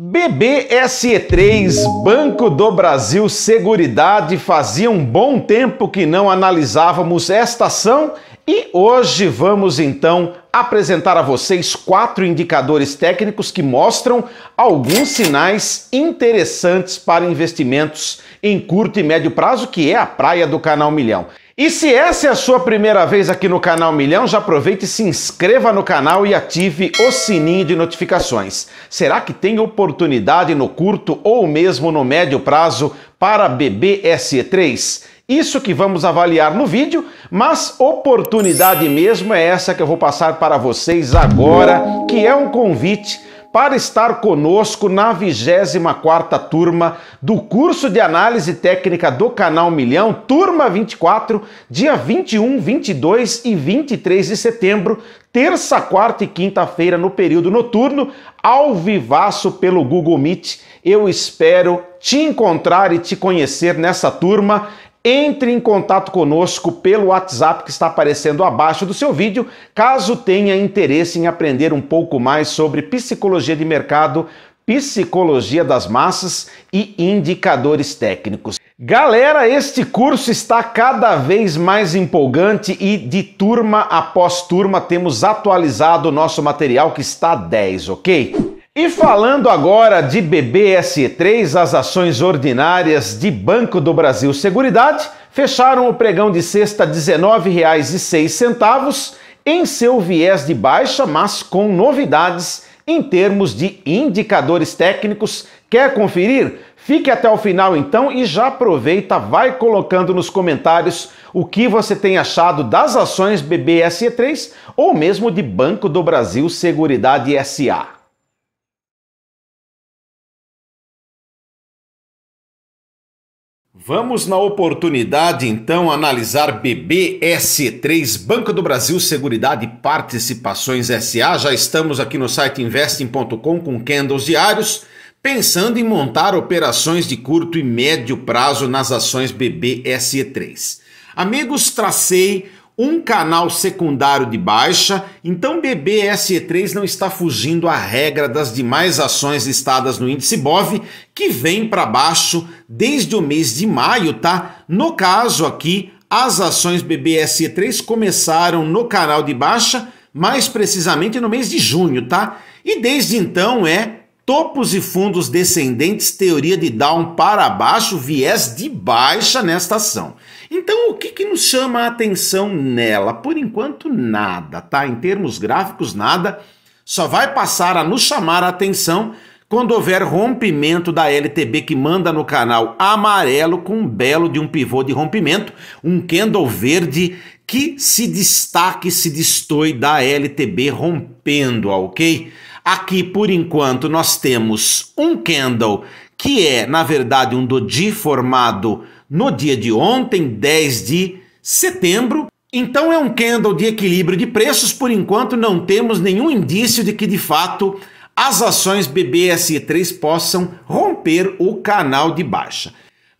BBSE3, Banco do Brasil Seguridade, fazia um bom tempo que não analisávamos esta ação e hoje vamos então apresentar a vocês quatro indicadores técnicos que mostram alguns sinais interessantes para investimentos em curto e médio prazo, que é a praia do canal Milhão. E se essa é a sua primeira vez aqui no canal Milhão, já aproveite e se inscreva no canal e ative o sininho de notificações. Será que tem oportunidade no curto ou mesmo no médio prazo para BBSE3? Isso que vamos avaliar no vídeo, mas oportunidade mesmo é essa que eu vou passar para vocês agora, que é um convite para estar conosco na 24ª turma do curso de análise técnica do canal Milhão, turma 24, dia 21, 22 e 23 de setembro, terça, quarta e quinta-feira no período noturno, ao vivaço pelo Google Meet. Eu espero te encontrar e te conhecer nessa turma. Entre em contato conosco pelo WhatsApp que está aparecendo abaixo do seu vídeo, caso tenha interesse em aprender um pouco mais sobre psicologia de mercado, psicologia das massas e indicadores técnicos. Galera, este curso está cada vez mais empolgante e de turma após turma temos atualizado o nosso material que está 10, ok? E falando agora de BBSE3, as ações ordinárias de Banco do Brasil Seguridade fecharam o pregão de sexta R$ 19,06 em seu viés de baixa, mas com novidades em termos de indicadores técnicos. Quer conferir? Fique até o final então e já aproveita, vai colocando nos comentários o que você tem achado das ações BBSE3 ou mesmo de Banco do Brasil Seguridade SA. Vamos na oportunidade então analisar BBS3, Banco do Brasil Seguridade Participações SA. Já estamos aqui no site investing.com com candles diários, pensando em montar operações de curto e médio prazo nas ações BBS3. Amigos, tracei um canal secundário de baixa, então BBSE3 não está fugindo à regra das demais ações listadas no índice BOV, que vem para baixo desde o mês de maio, tá? No caso aqui, as ações BBSE3 começaram no canal de baixa, mais precisamente no mês de junho, tá? E desde então é topos e fundos descendentes, teoria de down para baixo, viés de baixa nesta ação. Então, o que, que nos chama a atenção nela? Por enquanto, nada, tá? Em termos gráficos, nada. Só vai passar a nos chamar a atenção quando houver rompimento da LTB que manda no canal amarelo com um belo de um pivô de rompimento, um candle verde que se destaque, se destoi da LTB rompendo, ok? Aqui, por enquanto, nós temos um candle, que é, na verdade, um doji formado no dia de ontem, 10 de setembro. Então é um candle de equilíbrio de preços, por enquanto não temos nenhum indício de que de fato as ações BBSE3 possam romper o canal de baixa.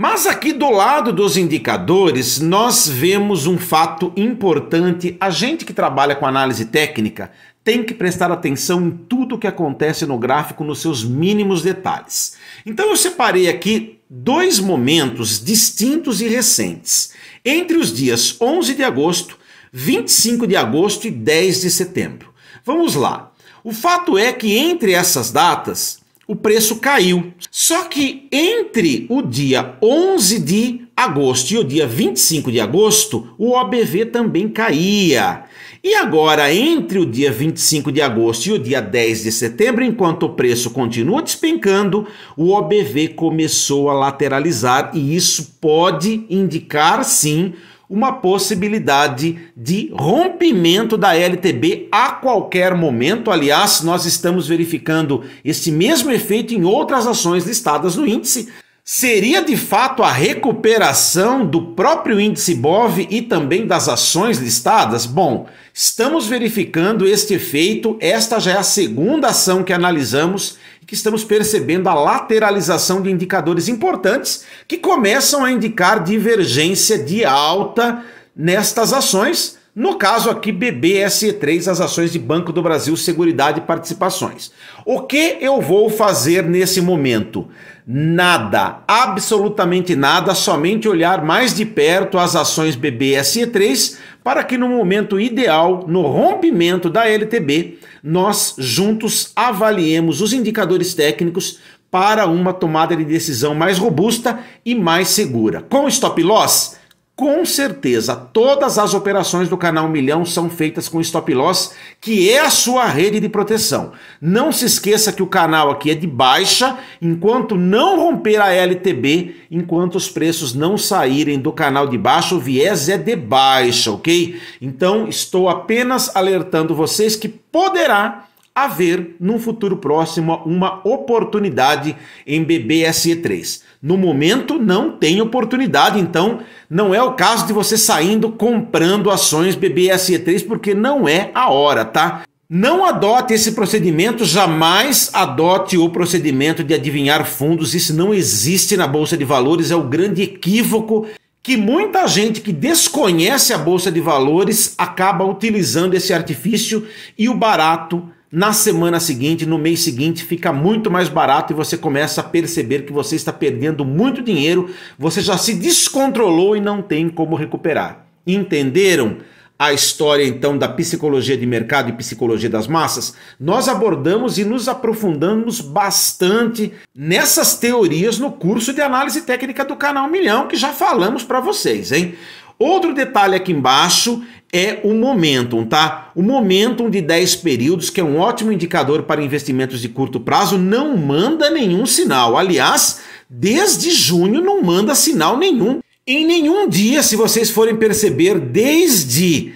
Mas aqui do lado dos indicadores, nós vemos um fato importante. A gente que trabalha com análise técnica tem que prestar atenção em tudo o que acontece no gráfico, nos seus mínimos detalhes. Então eu separei aqui dois momentos distintos e recentes, entre os dias 11 de agosto, 25 de agosto e 10 de setembro. Vamos lá. O fato é que entre essas datas, o preço caiu. Só que entre o dia 11 de agosto e o dia 25 de agosto, o OBV também caía. E agora, entre o dia 25 de agosto e o dia 10 de setembro, enquanto o preço continua despencando, o OBV começou a lateralizar e isso pode indicar sim uma possibilidade de rompimento da LTB a qualquer momento. Aliás, nós estamos verificando esse mesmo efeito em outras ações listadas no índice. Seria de fato a recuperação do próprio índice BOV e também das ações listadas? Bom, estamos verificando este efeito. Esta já é a segunda ação que analisamos e que estamos percebendo a lateralização de indicadores importantes que começam a indicar divergência de alta nestas ações no caso aqui, BBSE3, as ações de Banco do Brasil, Seguridade e Participações. O que eu vou fazer nesse momento? Nada, absolutamente nada, somente olhar mais de perto as ações BBSE3 para que no momento ideal, no rompimento da LTB, nós juntos avaliemos os indicadores técnicos para uma tomada de decisão mais robusta e mais segura. Com stop loss, com certeza, todas as operações do canal Milhão são feitas com stop loss, que é a sua rede de proteção. Não se esqueça que o canal aqui é de baixa, enquanto não romper a LTB, enquanto os preços não saírem do canal de baixo, o viés é de baixa, ok? Então, estou apenas alertando vocês que poderá haver, num futuro próximo, uma oportunidade em BBSE3. No momento, não tem oportunidade, então não é o caso de você saindo comprando ações BBSE3, porque não é a hora, tá? Não adote esse procedimento, jamais adote o procedimento de adivinhar fundos, isso não existe na Bolsa de Valores, é o grande equívoco que muita gente que desconhece a bolsa de valores acaba utilizando esse artifício e o barato na semana seguinte, no mês seguinte, fica muito mais barato e você começa a perceber que você está perdendo muito dinheiro, você já se descontrolou e não tem como recuperar. Entenderam? a história então da psicologia de mercado e psicologia das massas, nós abordamos e nos aprofundamos bastante nessas teorias no curso de análise técnica do canal Milhão que já falamos para vocês, hein? Outro detalhe aqui embaixo é o momentum, tá? O momentum de 10 períodos, que é um ótimo indicador para investimentos de curto prazo, não manda nenhum sinal. Aliás, desde junho não manda sinal nenhum. Em nenhum dia, se vocês forem perceber, desde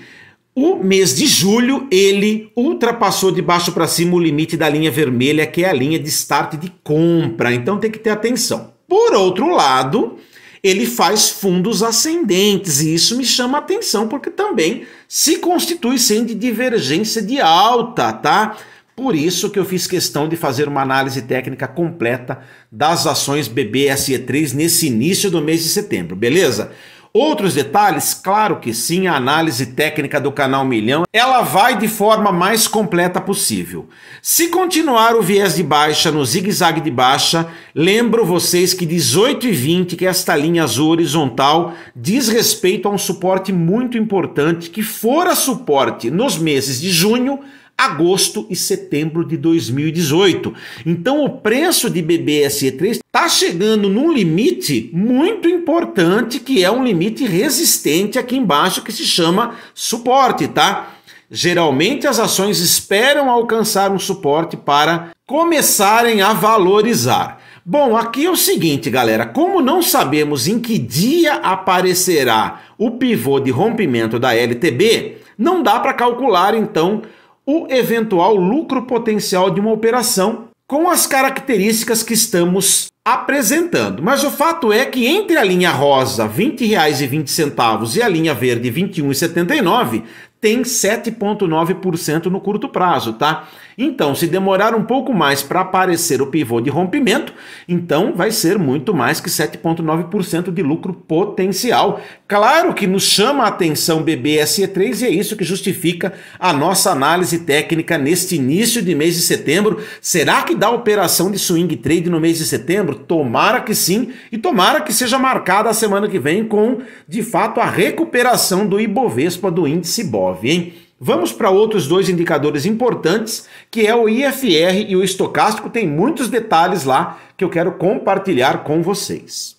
o mês de julho, ele ultrapassou de baixo para cima o limite da linha vermelha, que é a linha de start de compra. Então tem que ter atenção. Por outro lado, ele faz fundos ascendentes, e isso me chama a atenção, porque também se constitui sem de divergência de alta, tá? Por isso que eu fiz questão de fazer uma análise técnica completa das ações BBSE3 nesse início do mês de setembro, beleza? Outros detalhes, claro que sim, a análise técnica do canal Milhão, ela vai de forma mais completa possível. Se continuar o viés de baixa no zigue-zague de baixa, lembro vocês que 18 e 20, que é esta linha azul horizontal, diz respeito a um suporte muito importante que fora suporte nos meses de junho, agosto e setembro de 2018. Então o preço de BBSE3 está chegando num limite muito importante, que é um limite resistente aqui embaixo que se chama suporte, tá? Geralmente as ações esperam alcançar um suporte para começarem a valorizar. Bom, aqui é o seguinte, galera, como não sabemos em que dia aparecerá o pivô de rompimento da LTB, não dá para calcular então o eventual lucro potencial de uma operação com as características que estamos apresentando. Mas o fato é que entre a linha rosa R$ 20,20 e a linha verde R$ 21,79 tem 7,9% no curto prazo, tá? Então, se demorar um pouco mais para aparecer o pivô de rompimento, então vai ser muito mais que 7,9% de lucro potencial. Claro que nos chama a atenção BBSE3 e é isso que justifica a nossa análise técnica neste início de mês de setembro. Será que dá operação de swing trade no mês de setembro? Tomara que sim e tomara que seja marcada a semana que vem com, de fato, a recuperação do Ibovespa do índice BOV, hein? Vamos para outros dois indicadores importantes, que é o IFR e o estocástico, tem muitos detalhes lá que eu quero compartilhar com vocês.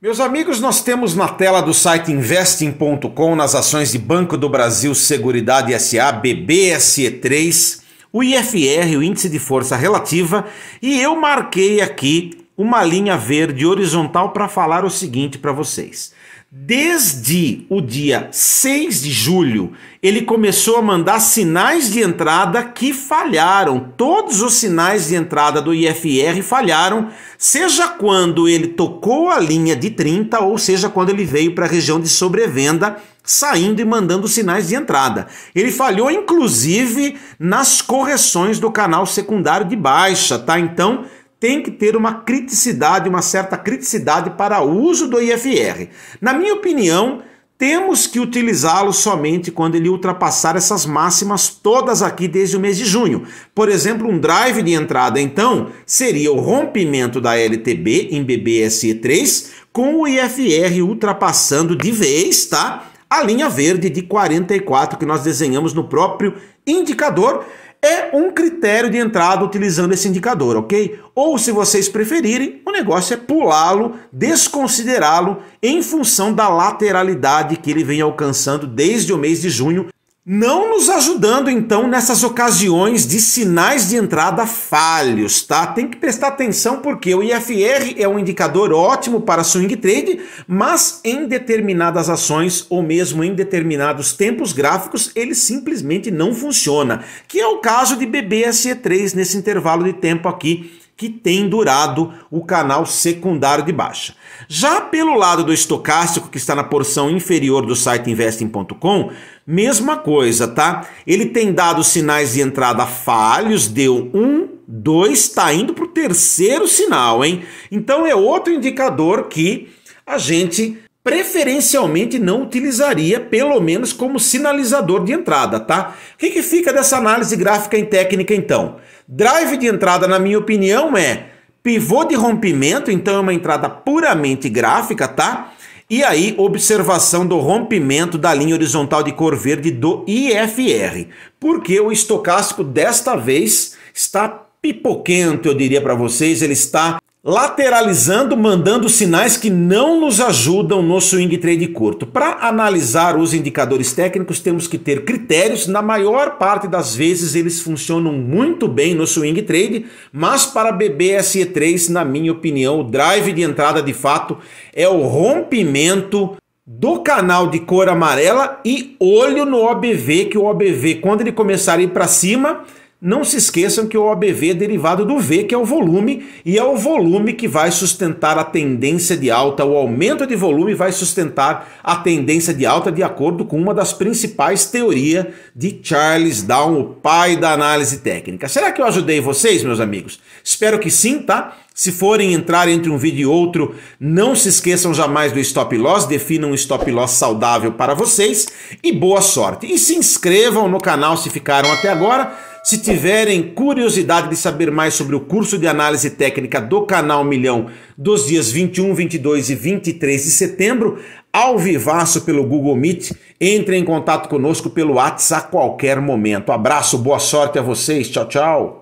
Meus amigos, nós temos na tela do site investing.com nas ações de Banco do Brasil Seguridade SA, BBSE3, o IFR, o índice de força relativa, e eu marquei aqui uma linha verde horizontal para falar o seguinte para vocês. Desde o dia 6 de julho, ele começou a mandar sinais de entrada que falharam. Todos os sinais de entrada do IFR falharam, seja quando ele tocou a linha de 30 ou seja quando ele veio para a região de sobrevenda, saindo e mandando sinais de entrada. Ele falhou inclusive nas correções do canal secundário de baixa, tá? Então, tem que ter uma criticidade, uma certa criticidade para o uso do IFR. Na minha opinião, temos que utilizá-lo somente quando ele ultrapassar essas máximas todas aqui desde o mês de junho. Por exemplo, um drive de entrada, então, seria o rompimento da LTB em BBSE3 com o IFR ultrapassando de vez, tá? A linha verde de 44 que nós desenhamos no próprio indicador é um critério de entrada utilizando esse indicador, ok? Ou se vocês preferirem, o negócio é pulá-lo, desconsiderá-lo em função da lateralidade que ele vem alcançando desde o mês de junho não nos ajudando então nessas ocasiões de sinais de entrada falhos, tá? Tem que prestar atenção porque o IFR é um indicador ótimo para swing trade, mas em determinadas ações ou mesmo em determinados tempos gráficos, ele simplesmente não funciona, que é o caso de BBSE3 nesse intervalo de tempo aqui que tem durado o canal secundário de baixa. Já pelo lado do estocástico, que está na porção inferior do site investing.com, mesma coisa, tá? Ele tem dado sinais de entrada falhos, deu um, dois, está indo para o terceiro sinal, hein? Então é outro indicador que a gente preferencialmente não utilizaria, pelo menos como sinalizador de entrada, tá? O que, que fica dessa análise gráfica em técnica então? Drive de entrada, na minha opinião, é pivô de rompimento, então é uma entrada puramente gráfica, tá? E aí, observação do rompimento da linha horizontal de cor verde do IFR, porque o estocástico desta vez está pipoquento, eu diria para vocês, ele está lateralizando, mandando sinais que não nos ajudam no swing trade curto. Para analisar os indicadores técnicos, temos que ter critérios. Na maior parte das vezes, eles funcionam muito bem no swing trade, mas para BBSE3, na minha opinião, o drive de entrada de fato é o rompimento do canal de cor amarela e olho no OBV, que o OBV, quando ele começar a ir para cima, não se esqueçam que o OBV é derivado do V, que é o volume, e é o volume que vai sustentar a tendência de alta. O aumento de volume vai sustentar a tendência de alta de acordo com uma das principais teorias de Charles Down, o pai da análise técnica. Será que eu ajudei vocês, meus amigos? Espero que sim, tá? Se forem entrar entre um vídeo e outro, não se esqueçam jamais do stop loss, definam um stop loss saudável para vocês e boa sorte. E se inscrevam no canal se ficaram até agora se tiverem curiosidade de saber mais sobre o curso de análise técnica do canal Milhão dos dias 21, 22 e 23 de setembro, ao vivaço pelo Google Meet, entre em contato conosco pelo WhatsApp a qualquer momento. Abraço, boa sorte a vocês, tchau, tchau.